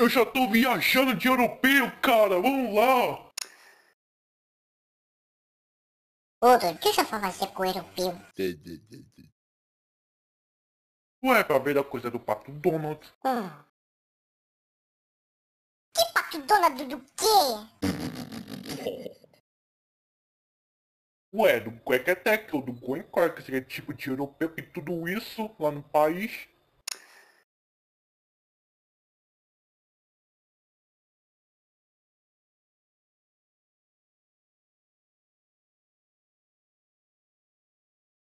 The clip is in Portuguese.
Eu já tô viajando de europeu, cara. Vamos lá. Ô, deixa eu falar se é com europeu. Ué, pra ver a coisa do Pato Donald. Hum. Que Pato Donald do quê? Ué, do Quack Attack ou do Coin que seria tipo de europeu e tudo isso lá no país.